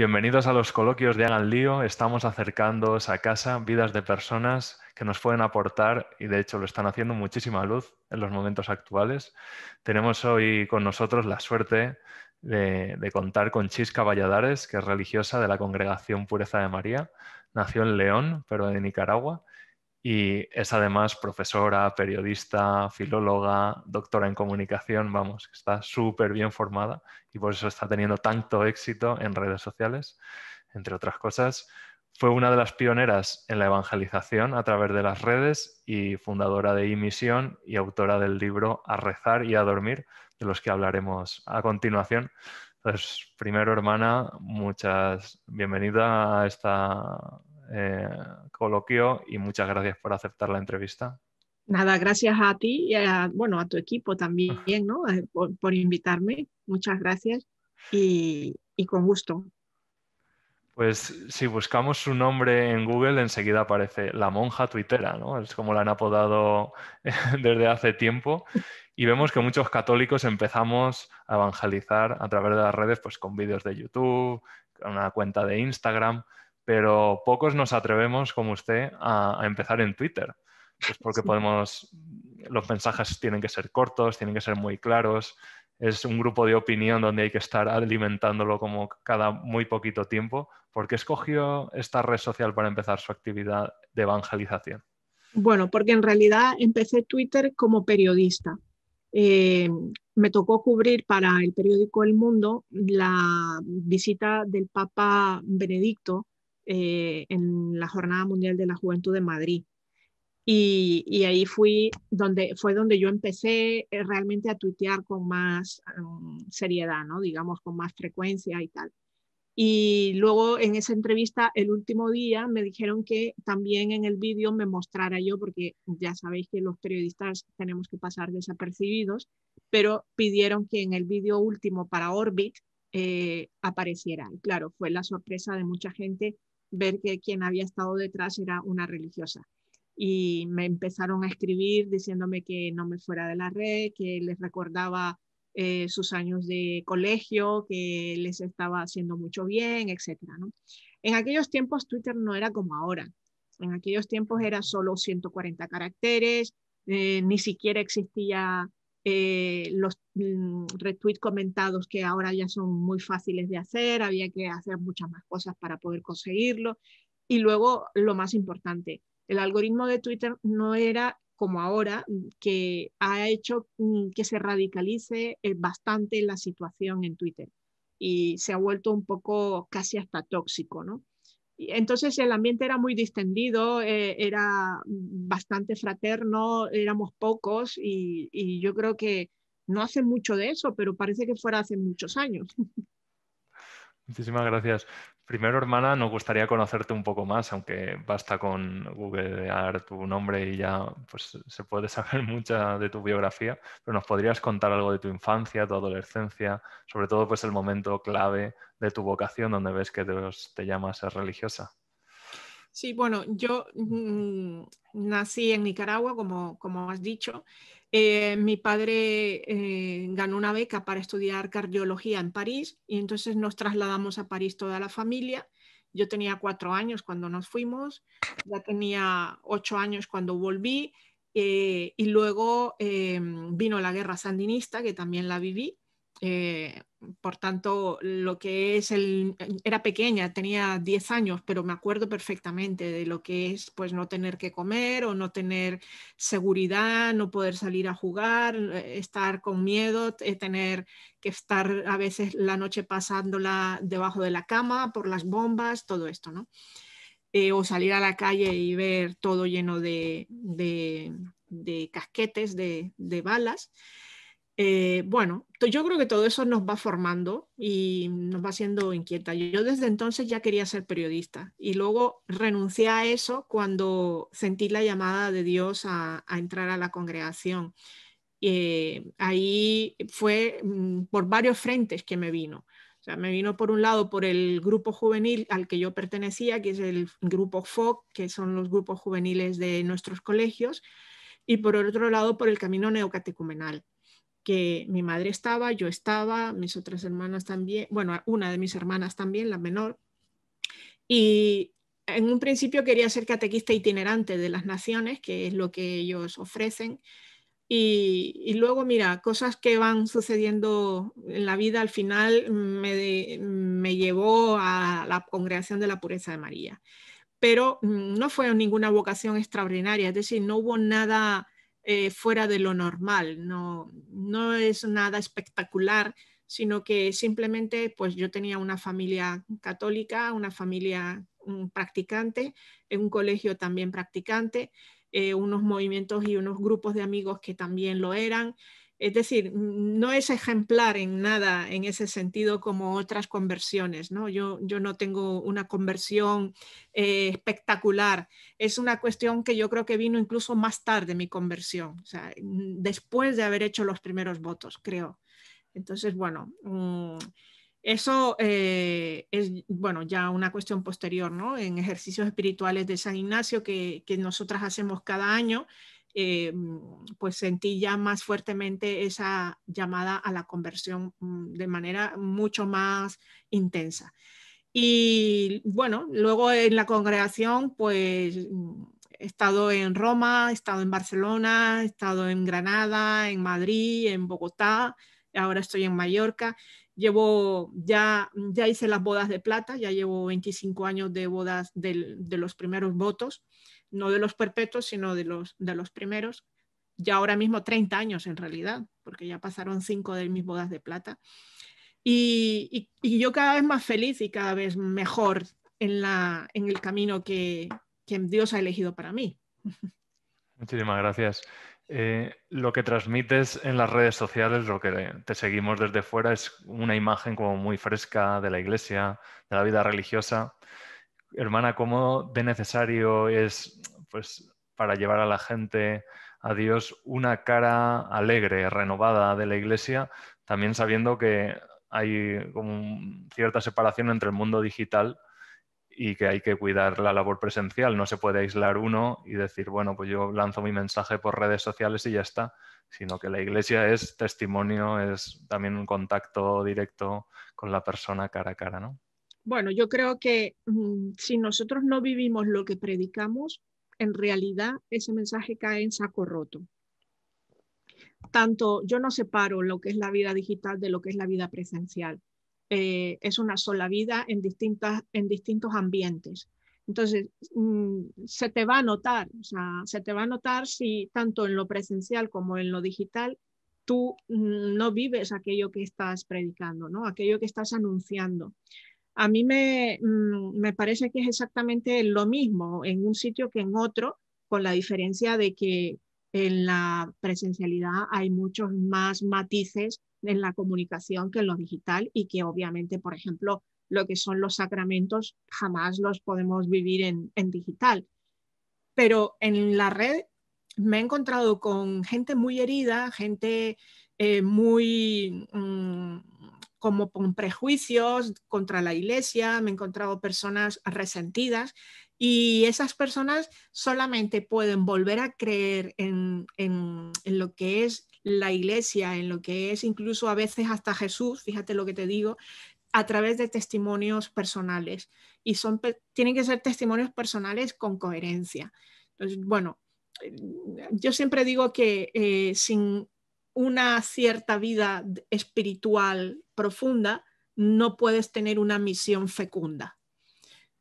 Bienvenidos a los coloquios de Hagan Lío. Estamos acercándoos a casa vidas de personas que nos pueden aportar y de hecho lo están haciendo muchísima luz en los momentos actuales. Tenemos hoy con nosotros la suerte de, de contar con Chisca Valladares, que es religiosa de la Congregación Pureza de María. Nació en León, pero de Nicaragua y es además profesora, periodista, filóloga, doctora en comunicación, vamos, está súper bien formada y por eso está teniendo tanto éxito en redes sociales, entre otras cosas. Fue una de las pioneras en la evangelización a través de las redes y fundadora de iMisión y autora del libro A rezar y a dormir, de los que hablaremos a continuación. Entonces, primero, hermana, muchas bienvenidas a esta eh, coloquio y muchas gracias por aceptar la entrevista. Nada, gracias a ti y a, bueno, a tu equipo también, ¿no? Por, invitarme. Muchas gracias y, con gusto. Pues si buscamos su nombre en Google, enseguida aparece la monja tuitera, ¿no? Es como la han apodado desde hace tiempo. Y vemos que muchos católicos empezamos a evangelizar a través de las redes, pues con vídeos de YouTube, con una cuenta de Instagram, pero pocos nos atrevemos, como usted, a, empezar en Twitter. Pues porque podemos, los mensajes tienen que ser cortos, tienen que ser muy claros. Es un grupo de opinión donde hay que estar alimentándolo como cada muy poquito tiempo. ¿Por qué escogió esta red social para empezar su actividad de evangelización? Bueno, porque en realidad empecé Twitter como periodista. Eh, me tocó cubrir para el periódico El Mundo la visita del Papa Benedicto eh, en la Jornada Mundial de la Juventud de Madrid. Y, ahí fui donde, fue donde yo empecé eh, realmente a tuitear con más um, seriedad, ¿no? digamos, con más frecuencia y tal. Y luego en esa entrevista, el último día, me dijeron que también en el vídeo me mostrara yo, porque ya sabéis que los periodistas tenemos que pasar desapercibidos, pero pidieron que en el vídeo último para Orbit eh, apareciera. Y claro, fue la sorpresa de mucha gente ver que quien había estado detrás era una religiosa. Y me empezaron a escribir diciéndome que no me fuera de la red, que les recordaba eh, sus años de colegio, que les estaba haciendo mucho bien, etc. En aquellos tiempos Twitter no era como ahora. En aquellos tiempos era solo 140 caracteres, eh, ni siquiera existía eh, los mm, retweets comentados que ahora ya son muy fáciles de hacer, había que hacer muchas más cosas para poder conseguirlo. Y luego, lo más importante, el algoritmo de Twitter no era como ahora, mm, que ha hecho mm, que se radicalice eh, bastante la situación en Twitter y se ha vuelto un poco casi hasta tóxico, ¿no? Entonces el ambiente era muy distendido, eh, era bastante fraterno, éramos pocos y yo creo que no hace mucho de eso, pero parece que fuera hace muchos años. Muchísimas gracias. Primero, hermana, nos gustaría conocerte un poco más, aunque basta con googlear tu nombre y ya pues, se puede saber mucha de tu biografía, pero nos podrías contar algo de tu infancia, tu adolescencia, sobre todo pues, el momento clave de tu vocación donde ves que Dios te llama a ser religiosa. Sí, bueno, yo mm, nací en Nicaragua, como, como has dicho. Eh, mi padre eh, ganó una beca para estudiar cardiología en París y entonces nos trasladamos a París toda la familia. Yo tenía cuatro años cuando nos fuimos, ya tenía ocho años cuando volví eh, y luego em, vino la guerra sandinista, que también la viví por tanto, lo que es el... Era pequeña, tenía 10 años, pero me acuerdo perfectamente de lo que es pues no tener que comer o no tener seguridad, no poder salir a jugar, eh, estar con miedo, eh, tener que estar a veces la noche pasándola debajo de la cama por las bombas, todo esto, ¿no? Eh, o salir a la calle y ver todo lleno de, de, casquetes, de balas. Eh, bueno, yo creo que todo eso nos va formando y nos va haciendo inquieta. Yo desde entonces ya quería ser periodista y luego renuncié a eso cuando sentí la llamada de Dios a, entrar a la congregación. Eh, ahí fue mm, por varios frentes que me vino. O sea, me vino por un lado por el grupo juvenil al que yo pertenecía, que es el grupo FOC, que son los grupos juveniles de nuestros colegios, y por otro lado por el camino neocatecumenal que mi madre estaba, yo estaba, mis otras hermanas también, bueno, una de mis hermanas también, la menor, y en un principio quería ser catequista itinerante de las naciones, que es lo que ellos ofrecen, y, luego, mira, cosas que van sucediendo en la vida al final me, me llevó a la congregación de la pureza de María, pero mm, no fue ninguna vocación extraordinaria, es decir, no hubo nada eh, fuera de lo normal, no, no es nada espectacular, sino que simplemente pues yo tenía una familia católica, una familia practicante, en un colegio también practicante, eh, unos movimientos y unos grupos de amigos que también lo eran. Es decir, no es ejemplar en nada en ese sentido como otras conversiones, ¿no? Yo, yo no tengo una conversión eh, espectacular. Es una cuestión que yo creo que vino incluso más tarde mi conversión, o sea, después de haber hecho los primeros votos, creo. Entonces, bueno, mm, eso eh, es, bueno, ya una cuestión posterior, ¿no? En ejercicios espirituales de San Ignacio que, que nosotras hacemos cada año, eh, pues sentí ya más fuertemente esa llamada a la conversión mm, de manera mucho más intensa. Y bueno, luego en la congregación, pues mm, he estado en Roma, he estado en Barcelona, he estado en Granada, en Madrid, en Bogotá, ahora estoy en Mallorca. Llevo, ya, ya hice las bodas de plata, ya llevo 25 años de bodas de los primeros votos no de los perpetuos, sino de los, de los primeros, ya ahora mismo 30 años en realidad, porque ya pasaron 5 de mis bodas de plata. Y, yo cada vez más feliz y cada vez mejor en, la, en el camino que, que Dios ha elegido para mí. Muchísimas gracias. Eh, lo que transmites en las redes sociales, lo que te seguimos desde fuera, es una imagen como muy fresca de la iglesia, de la vida religiosa hermana, ¿cómo de necesario es pues, para llevar a la gente a Dios una cara alegre, renovada de la iglesia, también sabiendo que hay como cierta separación entre el mundo digital y que hay que cuidar la labor presencial. No se puede aislar uno y decir, bueno, pues yo lanzo mi mensaje por redes sociales y ya está, sino que la iglesia es testimonio, es también un contacto directo con la persona cara a cara, ¿no? Bueno, yo creo que mm, si nosotros no vivimos lo que predicamos, en realidad ese mensaje cae en saco roto. Tanto yo no separo lo que es la vida digital de lo que es la vida presencial. Eh, es una sola vida en, distintas, en distintos ambientes. Entonces, mm, se te va a notar, o sea, se te va a notar si tanto en lo presencial como en lo digital tú mm, no vives aquello que estás predicando, ¿no? aquello que estás anunciando. A mí mm, me, parece que es exactamente lo mismo en un sitio que en otro, con la diferencia de que en la presencialidad hay muchos más matices en la comunicación que en lo digital y que obviamente, por ejemplo, lo que son los sacramentos jamás los podemos vivir en, digital. Pero en la red me he encontrado con gente muy herida, gente eh, muy... Mm, como con prejuicios contra la iglesia, me he encontrado personas resentidas y esas personas solamente pueden volver a creer en, lo que es la iglesia, en lo que es incluso a veces hasta Jesús, fíjate lo que te digo, a través de testimonios personales. Y son, tienen que ser testimonios personales con coherencia. Entonces, bueno, eh, yo siempre digo que eh, sin una cierta vida espiritual profunda, no puedes tener una misión fecunda.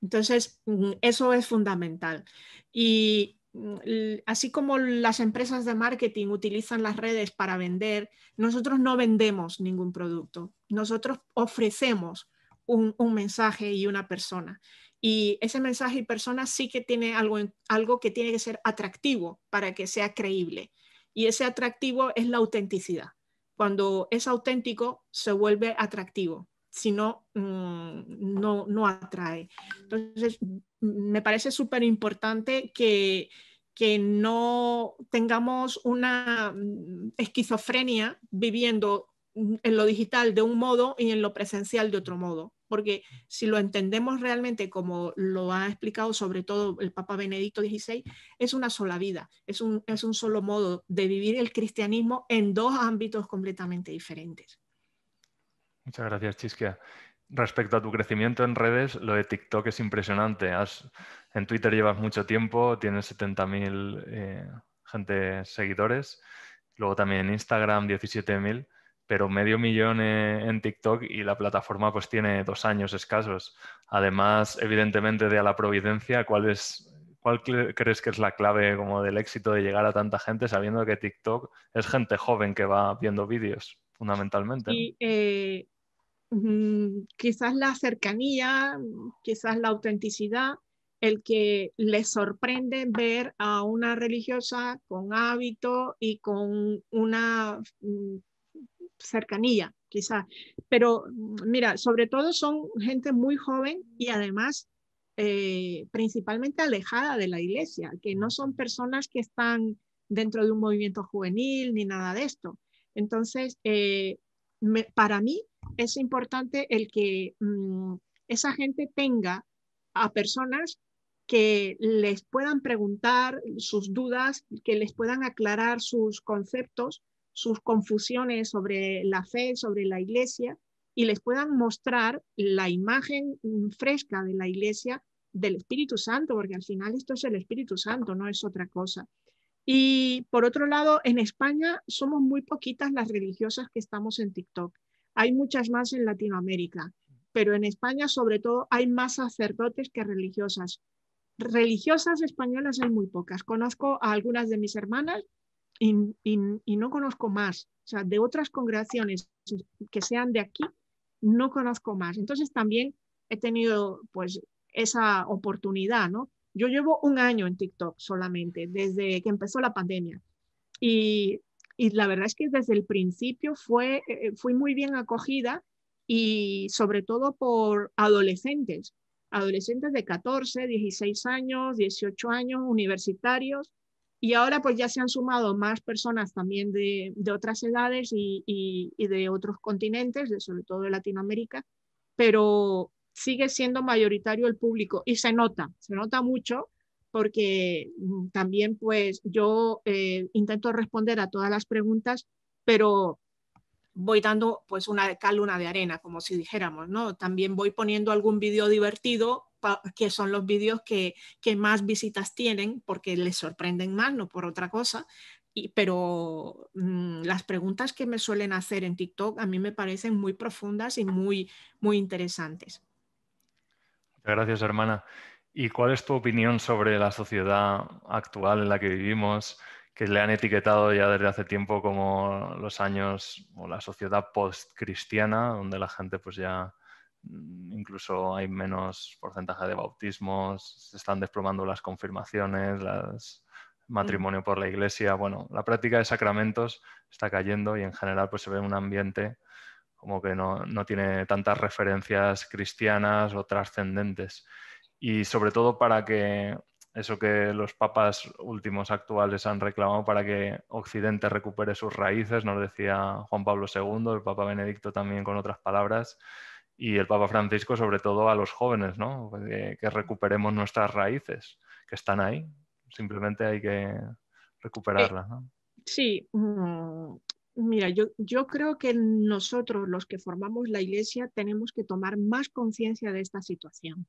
Entonces, mm, eso es fundamental. Y mm, así como las empresas de marketing utilizan las redes para vender, nosotros no vendemos ningún producto, nosotros ofrecemos un, mensaje y una persona. Y ese mensaje y persona sí que tiene algo, algo que tiene que ser atractivo para que sea creíble. Y ese atractivo es la autenticidad. Cuando es auténtico, se vuelve atractivo. Si no, mm, no, atrae. Entonces, me parece súper importante que, que no tengamos una mm, esquizofrenia viviendo mm, en lo digital de un modo y en lo presencial de otro modo porque si lo entendemos realmente como lo ha explicado sobre todo el Papa Benedicto XVI, es una sola vida, es un, solo modo de vivir el cristianismo en dos ámbitos completamente diferentes. Muchas gracias, Chisquia. Respecto a tu crecimiento en redes, lo de TikTok es impresionante. en Twitter llevas mucho tiempo, tienes 70.000 eh, gente seguidores, luego también en Instagram 17.000 pero medio millón en TikTok y la plataforma pues tiene dos años escasos. Además, evidentemente, de a la providencia, ¿cuál, es, cuál crees que es la clave como del éxito de llegar a tanta gente sabiendo que TikTok es gente joven que va viendo vídeos, fundamentalmente? Eh, mm, quizás la cercanía, quizás la autenticidad, el que les sorprende ver a una religiosa con hábito y con una mm, cercanía, quizás. Pero mira, sobre todo son gente muy joven y además eh, principalmente alejada de la iglesia, que no son personas que están dentro de un movimiento juvenil ni nada de esto. Entonces, eh, para mí es importante el que mm, esa gente tenga a personas que les puedan preguntar sus dudas, que les puedan aclarar sus conceptos sus confusiones sobre la fe, sobre la iglesia, y les puedan mostrar la imagen fresca de la iglesia del Espíritu Santo, porque al final esto es el Espíritu Santo, no es otra cosa. Y por otro lado, en España somos muy poquitas las religiosas que estamos en TikTok. Hay muchas más en Latinoamérica, pero en España sobre todo hay más sacerdotes que religiosas. Religiosas españolas hay muy pocas. Conozco a algunas de mis hermanas y, no conozco más. O sea, de otras congregaciones que sean de aquí, no conozco más. Entonces también he tenido pues esa oportunidad, ¿no? Yo llevo un año en TikTok solamente, desde que empezó la pandemia. Y, la verdad es que desde el principio fue, eh, fui muy bien acogida y sobre todo por adolescentes, adolescentes de 14, 16 años, 18 años, universitarios, y ahora pues ya se han sumado más personas también de, otras edades y, de otros continentes, de, sobre todo de Latinoamérica, pero sigue siendo mayoritario el público y se nota, se nota mucho porque mm, también pues yo eh, intento responder a todas las preguntas, pero voy dando pues una caluna cal, una de arena, como si dijéramos, ¿no? También voy poniendo algún vídeo divertido que son los vídeos que, más visitas tienen porque les sorprenden más, no por otra cosa. pero mm, las preguntas que me suelen hacer en TikTok a mí me parecen muy profundas y muy, muy interesantes. gracias, hermana. ¿Y cuál es tu opinión sobre la sociedad actual en la que vivimos, que le han etiquetado ya desde hace tiempo como los años o la sociedad post postcristiana, donde la gente pues ya Mm, incluso hay menos porcentaje de bautismos, se están desplomando las confirmaciones, las matrimonio mm. por la iglesia, bueno, la práctica de sacramentos está cayendo y en general pues se ve un ambiente como que no, no tiene tantas referencias cristianas o trascendentes. Y sobre todo para que eso que los papas últimos actuales han reclamado para que Occidente recupere sus raíces, nos decía Juan Pablo II, el Papa Benedicto también con otras palabras, y el Papa Francisco sobre todo a los jóvenes, ¿no? Que, recuperemos nuestras raíces que están ahí, simplemente hay que recuperarlas. Sí, mm, mira, yo, creo que nosotros los que formamos la Iglesia tenemos que tomar más conciencia de esta situación.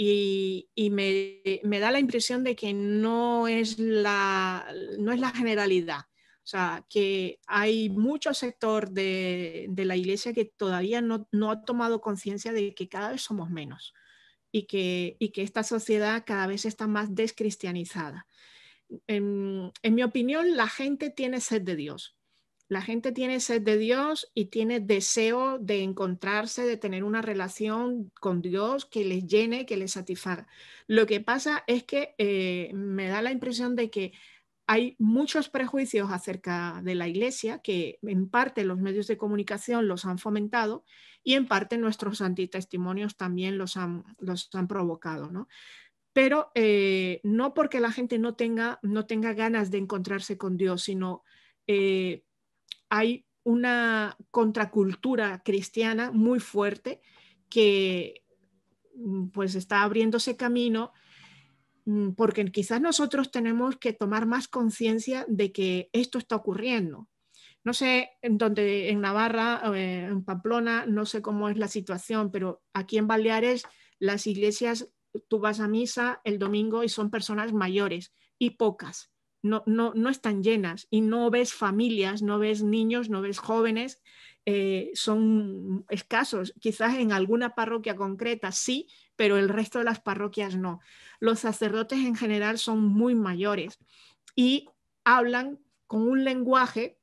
Y, me, da la impresión de que no es no es la generalidad o sea, que hay mucho sector de, la iglesia que todavía no, no ha tomado conciencia de que cada vez somos menos y que, que esta sociedad cada vez está más descristianizada. En, mi opinión, la gente tiene sed de Dios. La gente tiene sed de Dios y tiene deseo de encontrarse, de tener una relación con Dios que les llene, que les satisfaga. Lo que pasa es que eh, me da la impresión de que hay muchos prejuicios acerca de la Iglesia que en parte los medios de comunicación los han fomentado y en parte nuestros antitestimonios también los han, provocado, Pero eh, no porque la gente no tenga, no tenga ganas de encontrarse con Dios, sino eh, hay una contracultura cristiana muy fuerte que mm, pues está abriéndose camino Mm, porque quizás nosotros tenemos que tomar más conciencia de que esto está ocurriendo. No sé en donde en Navarra, en Pamplona, no sé cómo es la situación, pero aquí en Baleares las iglesias, tú vas a misa el domingo y son personas mayores y pocas, no, están llenas y no ves familias, no ves niños, no ves jóvenes, eh, son escasos. Quizás en alguna parroquia concreta sí, pero el resto de las parroquias no. Los sacerdotes en general son muy mayores y hablan con un lenguaje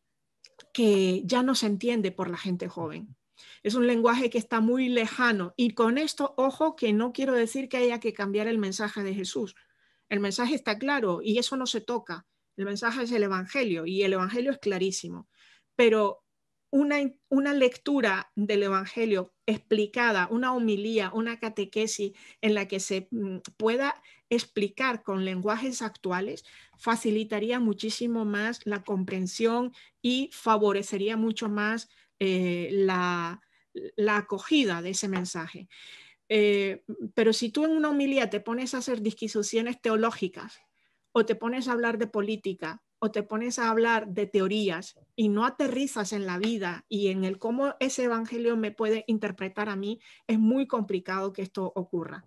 que ya no se entiende por la gente joven. Es un lenguaje que está muy lejano y con esto, ojo, que no quiero decir que haya que cambiar el mensaje de Jesús. El mensaje está claro y eso no se toca. El mensaje es el Evangelio y el Evangelio es clarísimo. Pero una, lectura del Evangelio explicada, una homilía, una catequesis en la que se mm, pueda explicar con lenguajes actuales, facilitaría muchísimo más la comprensión y favorecería mucho más eh, la, acogida de ese mensaje. Eh, pero si tú en una homilía te pones a hacer disquisiciones teológicas o te pones a hablar de política o te pones a hablar de teorías y no aterrizas en la vida y en el cómo ese evangelio me puede interpretar a mí, es muy complicado que esto ocurra.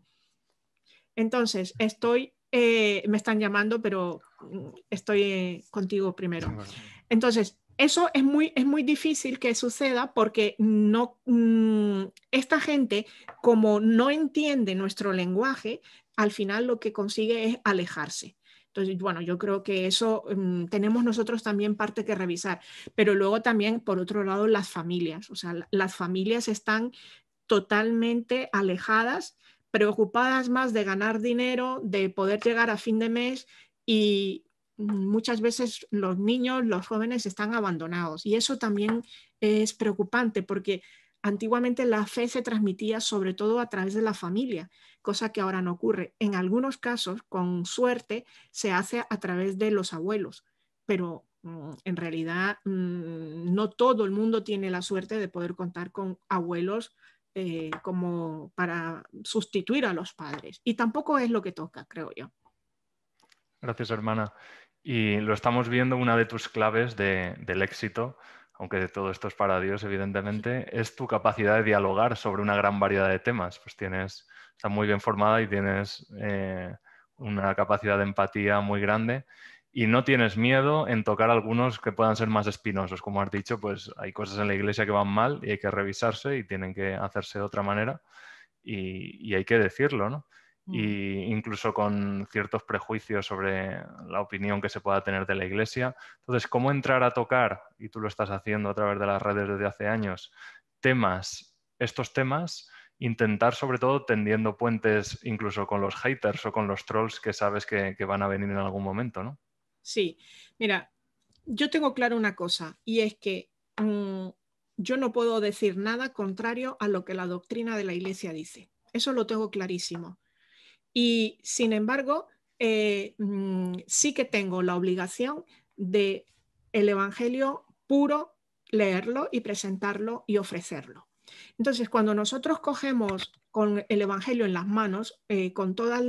Entonces, estoy, eh, me están llamando, pero mm, estoy eh, contigo primero. Entonces, eso es muy, es muy difícil que suceda porque no, mm, esta gente, como no entiende nuestro lenguaje, al final lo que consigue es alejarse. Entonces, bueno, yo creo que eso mm, tenemos nosotros también parte que revisar, pero luego también, por otro lado, las familias, o sea, las familias están totalmente alejadas, preocupadas más de ganar dinero, de poder llegar a fin de mes y muchas veces los niños, los jóvenes están abandonados y eso también es preocupante porque antiguamente la fe se transmitía sobre todo a través de la familia cosa que ahora no ocurre. En algunos casos, con suerte, se hace a través de los abuelos, pero mm, en realidad mm, no todo el mundo tiene la suerte de poder contar con abuelos eh, como para sustituir a los padres. Y tampoco es lo que toca, creo yo. Gracias, hermana. Y lo estamos viendo, una de tus claves del éxito aunque todo esto es para Dios, evidentemente, es tu capacidad de dialogar sobre una gran variedad de temas. Pues tienes, está muy bien formada y tienes eh, una capacidad de empatía muy grande y no tienes miedo en tocar algunos que puedan ser más espinosos. Como has dicho, pues hay cosas en la iglesia que van mal y hay que revisarse y tienen que hacerse de otra manera y, y hay que decirlo, ¿no? Mm. incluso con ciertos prejuicios sobre la opinión que se pueda tener de la iglesia. Entonces, ¿cómo entrar a tocar, y tú lo estás haciendo a través de las redes desde hace años, temas, estos temas, intentar sobre todo tendiendo puentes incluso con los haters o con los trolls que sabes que, van a venir en algún momento, Sí, mira, yo tengo claro una cosa, y es que mm, yo no puedo decir nada contrario a lo que la doctrina de la iglesia dice. Eso lo tengo clarísimo y sin embargo, eh, mm, sí que tengo la obligación de el Evangelio puro, leerlo y presentarlo y ofrecerlo. Entonces, cuando nosotros cogemos con el Evangelio en las manos, eh, con, toda,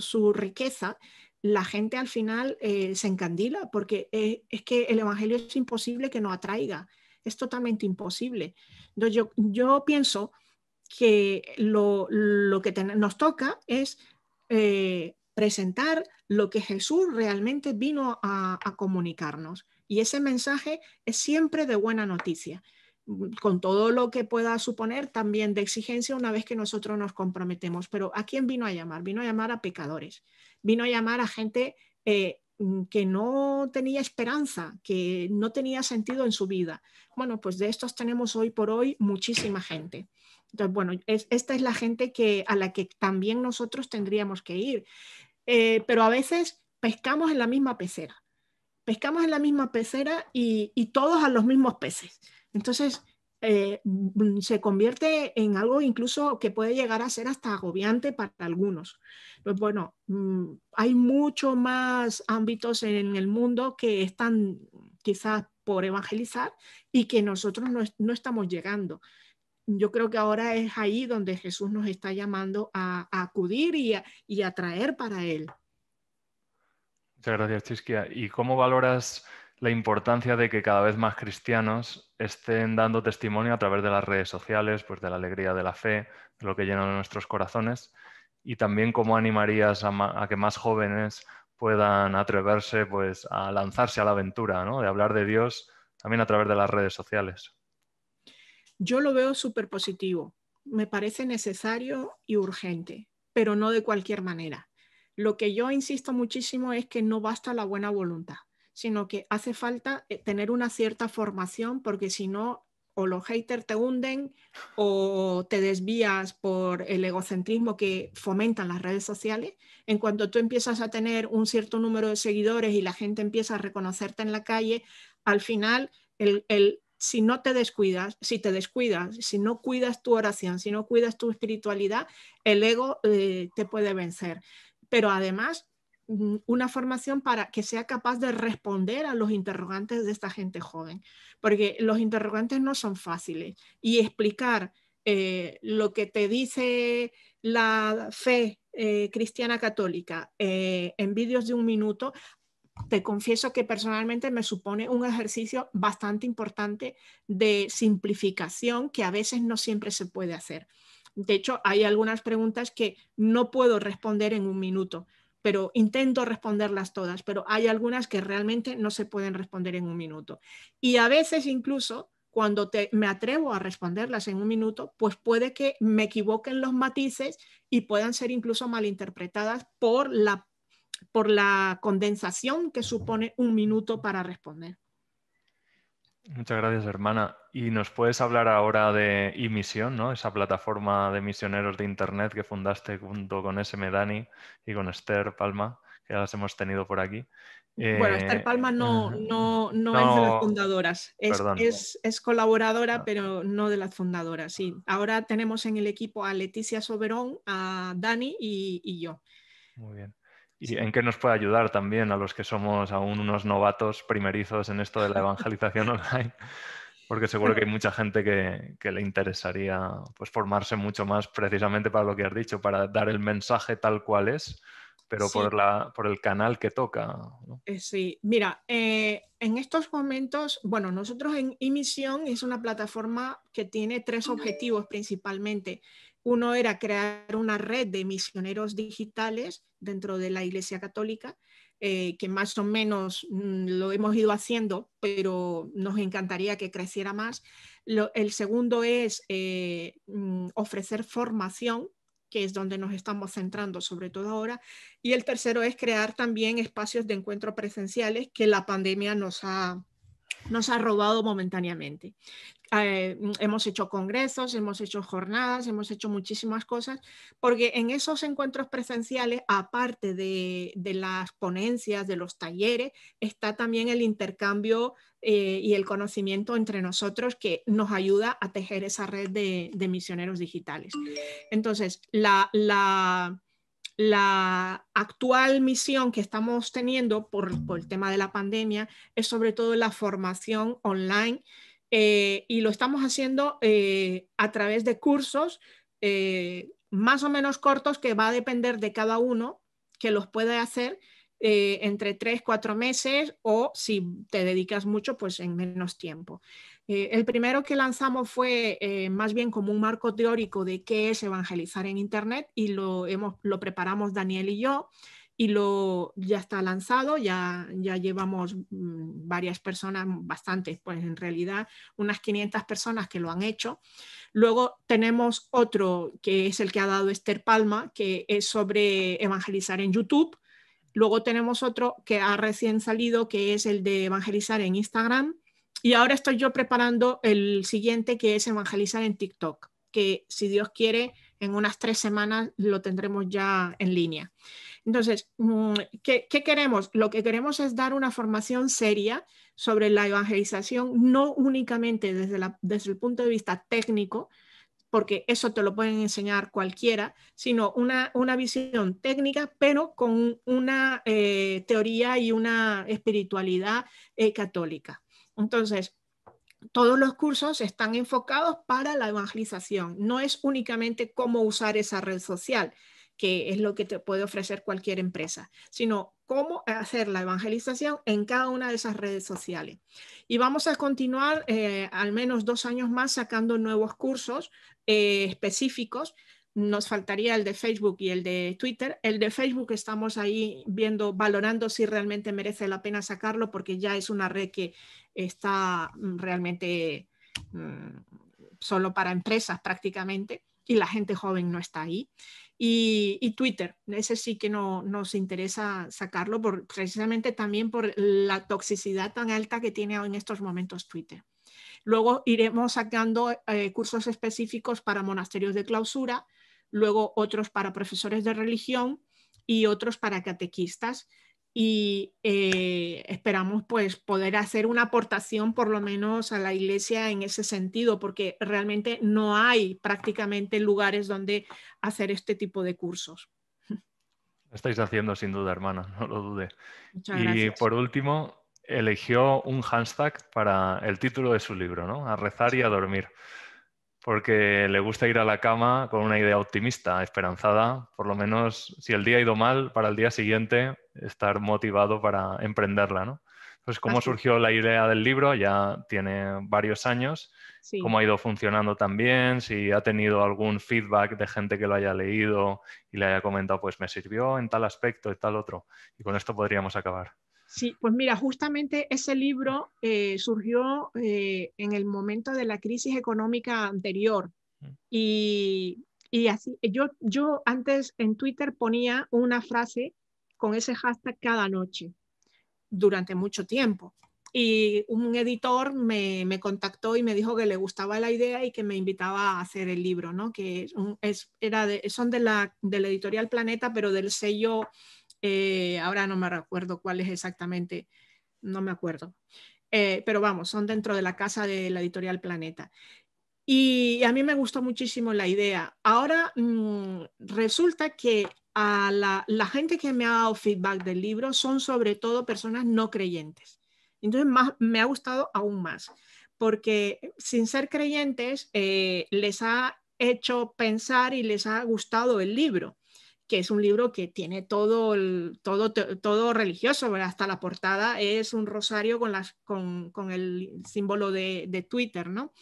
su riqueza, la gente al final eh, se encandila porque es que el Evangelio es imposible que no atraiga, es totalmente imposible. Entonces, yo, yo pienso que lo, que nos toca es eh, presentar lo que Jesús realmente vino a, comunicarnos. Y ese mensaje es siempre de buena noticia, con todo lo que pueda suponer también de exigencia una vez que nosotros nos comprometemos. Pero ¿a quién vino a llamar? Vino a llamar a pecadores, vino a llamar a gente eh, Mm, que no tenía esperanza, que no tenía sentido en su vida. Bueno, pues de estos tenemos hoy por hoy muchísima gente. Entonces, bueno, esta es la gente que, a la que también nosotros tendríamos que ir. Eh, pero a veces pescamos en la misma pecera, pescamos en la misma pecera y todos a los mismos peces. Entonces, eh, mm, se convierte en algo incluso que puede llegar a ser hasta agobiante para algunos. Pues bueno, mm, hay mucho más ámbitos en el mundo que están quizás por evangelizar y que nosotros no, estamos llegando yo creo que ahora es ahí donde Jesús nos está llamando a, acudir y a, traer para Él. Muchas gracias, Chisquia. ¿Y cómo valoras la importancia de que cada vez más cristianos estén dando testimonio a través de las redes sociales, pues de la alegría de la fe, de lo que llenan nuestros corazones, y también cómo animarías a, que más jóvenes puedan atreverse pues, a lanzarse a la aventura, ¿no? de hablar de Dios también a través de las redes sociales. Yo lo veo súper positivo, me parece necesario y urgente, pero no de cualquier manera. Lo que yo insisto muchísimo es que no basta la buena voluntad sino que hace falta eh, tener una cierta formación porque si no, o los haters te hunden o te desvías por el egocentrismo que fomentan las redes sociales. En cuanto tú empiezas a tener un cierto número de seguidores y la gente empieza a reconocerte en la calle, al final, el, si no te descuidas, si te descuidas, si no cuidas tu oración, si no cuidas tu espiritualidad, el ego eh, te puede vencer. Pero además, Mm, una formación para que sea capaz de responder a los interrogantes de esta gente joven, porque los interrogantes no son fáciles y explicar eh, lo que te dice la fe eh, cristiana católica eh, en vídeos de un minuto, te confieso que personalmente me supone un ejercicio bastante importante de simplificación que a veces no siempre se puede hacer. De hecho, hay algunas preguntas que no puedo responder en un minuto pero intento responderlas todas, pero hay algunas que realmente no se pueden responder en un minuto. Y a veces incluso cuando te, me atrevo a responderlas en un minuto, pues puede que me equivoquen los matices y puedan ser incluso malinterpretadas por la, por la condensación que supone un minuto para responder. Muchas gracias, hermana. Y nos puedes hablar ahora de Emisión, ¿no? Esa plataforma de misioneros de Internet que fundaste junto con SM Dani y con Esther Palma, que las hemos tenido por aquí. bueno, eh, Esther Palma no, es de las fundadoras, es, colaboradora, ah. pero no de las fundadoras. Sí. Ahora tenemos en el equipo a Leticia Soberón, a Dani y, yo. Muy bien. ¿Y en qué nos puede ayudar también a los que somos aún unos novatos primerizos en esto de la evangelización online? porque seguro que hay mucha gente que, le interesaría pues, formarse mucho más precisamente para lo que has dicho, para dar el mensaje tal cual es, pero por, el canal que toca. Eh, sí, mira, eh, en estos momentos, bueno, nosotros en Emisión es una plataforma que tiene tres objetivos principalmente. Uno era crear una red de misioneros digitales dentro de la Iglesia Católica eh, que más o menos mm, lo hemos ido haciendo, pero nos encantaría que creciera más. el segundo es eh, mm, ofrecer formación que es donde nos estamos centrando sobre todo ahora. Y el tercero es crear también espacios de encuentro presenciales que la pandemia nos nos ha robado momentáneamente. Eh, mm, hemos hecho congresos, hemos hecho jornadas, hemos hecho muchísimas cosas, porque en esos encuentros presenciales, aparte de, las ponencias, de los talleres, está también el intercambio eh, y el conocimiento entre nosotros que nos ayuda a tejer esa red de, misioneros digitales. Entonces, la, la actual misión que estamos teniendo por, por, el tema de la pandemia es sobre todo la formación online eh, y lo estamos haciendo eh, a través de cursos eh, más o menos cortos que va a depender de cada uno que los puede hacer entre tres, cuatro meses o si te dedicas mucho, pues en menos tiempo. el primero que lanzamos fue más bien como un marco teórico de qué es evangelizar en Internet y lo, hemos, lo preparamos Daniel y yo y lo ya está lanzado, ya, ya llevamos mm, varias personas, bastantes, pues en realidad unas 500 personas que lo han hecho. Luego tenemos otro que es el que ha dado Esther Palma, que es sobre evangelizar en YouTube. Luego tenemos otro que ha recién salido, que es el de evangelizar en Instagram. Y ahora estoy yo preparando el siguiente, que es evangelizar en TikTok, que si Dios quiere, en unas tres semanas lo tendremos ya en línea. Entonces, mm, ¿qué, queremos? Lo que queremos es dar una formación seria sobre la evangelización, no únicamente desde, el punto de vista técnico, porque eso te lo pueden enseñar cualquiera, sino una, visión técnica, pero con una eh, teoría y una espiritualidad eh, católica. Entonces, todos los cursos están enfocados para la evangelización. No es únicamente cómo usar esa red social, que es lo que te puede ofrecer cualquier empresa, sino cómo hacer la evangelización en cada una de esas redes sociales. Y vamos a continuar eh, al menos dos años más sacando nuevos cursos eh, específicos nos faltaría el de Facebook y el de Twitter. El de Facebook estamos ahí viendo, valorando si realmente merece la pena sacarlo porque ya es una red que está mm, realmente mm, solo para empresas prácticamente y la gente joven no está ahí. Y, Twitter, ese sí que no nos interesa sacarlo por, precisamente también por la toxicidad tan alta que tiene en estos momentos Twitter. Luego iremos sacando eh, cursos específicos para monasterios de clausura luego otros para profesores de religión y otros para catequistas. Y eh, esperamos pues poder hacer una aportación por lo menos a la iglesia en ese sentido, porque realmente no hay prácticamente lugares donde hacer este tipo de cursos. Lo estáis haciendo sin duda, hermana, no lo dude. y por último, eligió un hashtag para el título de su libro, ¿no? A rezar y a dormir porque le gusta ir a la cama con una idea optimista, esperanzada, por lo menos si el día ha ido mal, para el día siguiente estar motivado para emprenderla, ¿no? Entonces, ¿cómo surgió la idea del libro? Ya tiene varios años. ¿Cómo ha ido funcionando también? Si ha tenido algún feedback de gente que lo haya leído y le haya comentado, pues me sirvió en tal aspecto y tal otro. Y con esto podríamos acabar. Sí, pues mira, justamente ese libro eh, surgió eh, en el momento de la crisis económica anterior mm. y, así, yo, yo antes en Twitter ponía una frase con ese hashtag cada noche durante mucho tiempo y un editor me, me contactó y me dijo que le gustaba la idea y que me invitaba a hacer el libro, ¿no? que es, era de, son de la, de la editorial Planeta, pero del sello eh, ahora no me recuerdo cuál es exactamente, no me acuerdo. Eh, pero vamos, son dentro de la casa de la editorial Planeta. Y a mí me gustó muchísimo la idea. Ahora mm, resulta que a la, gente que me ha dado feedback del libro son sobre todo personas no creyentes. Entonces me ha gustado aún más, porque sin ser creyentes eh, les ha hecho pensar y les ha gustado el libro que es un libro que tiene todo, todo, todo religioso, hasta la portada es un rosario con, las, con, con el símbolo de, Twitter, ¿no?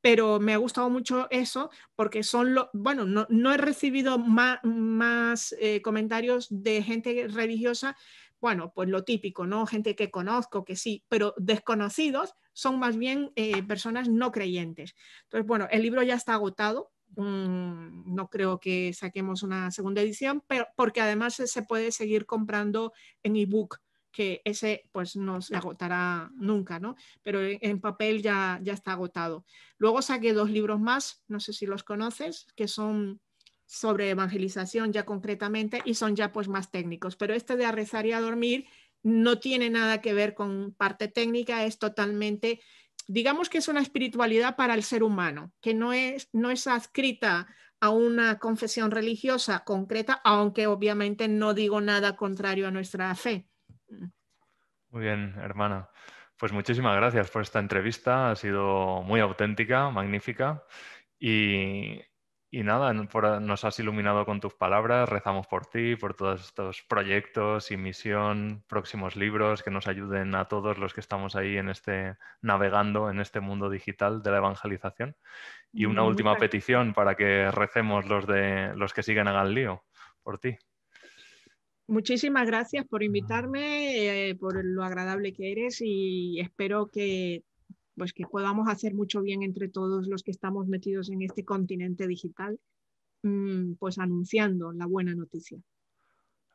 Pero me ha gustado mucho eso porque son lo bueno, no, no, he recibido más, más eh, comentarios de gente religiosa, bueno, pues lo típico, ¿no? Gente que conozco, que sí, pero desconocidos son más bien eh, personas no creyentes. Entonces, bueno, el libro ya está agotado, Mm, no creo que saquemos una segunda edición, pero, porque además se puede seguir comprando en ebook que ese pues no se agotará nunca, ¿no? Pero en, papel ya, ya está agotado. Luego saqué dos libros más, no sé si los conoces, que son sobre evangelización ya concretamente y son ya pues más técnicos, pero este de a rezar y a dormir no tiene nada que ver con parte técnica, es totalmente digamos que es una espiritualidad para el ser humano, que no es, no es adscrita a una confesión religiosa concreta, aunque obviamente no digo nada contrario a nuestra fe. Muy bien, hermana. Pues muchísimas gracias por esta entrevista, ha sido muy auténtica, magnífica y y nada, nos has iluminado con tus palabras, rezamos por ti, por todos estos proyectos y misión, próximos libros que nos ayuden a todos los que estamos ahí en este navegando en este mundo digital de la evangelización. Y una última petición para que recemos los de los que siguen a lío por ti. Muchísimas gracias por mm. invitarme, eh, por lo agradable que eres y espero que pues que podamos hacer mucho bien entre todos los que estamos metidos en este continente digital, mm, pues anunciando la buena noticia.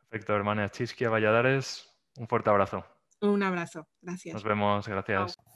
Perfecto, hermana Chisquia Valladares, un fuerte abrazo. Un abrazo, gracias. Nos vemos, gracias.